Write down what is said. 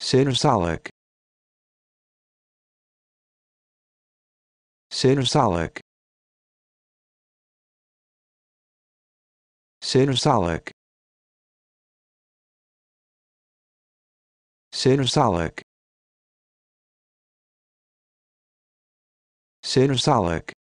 Cynosolic Cynosolic Cynosolic Cynosolic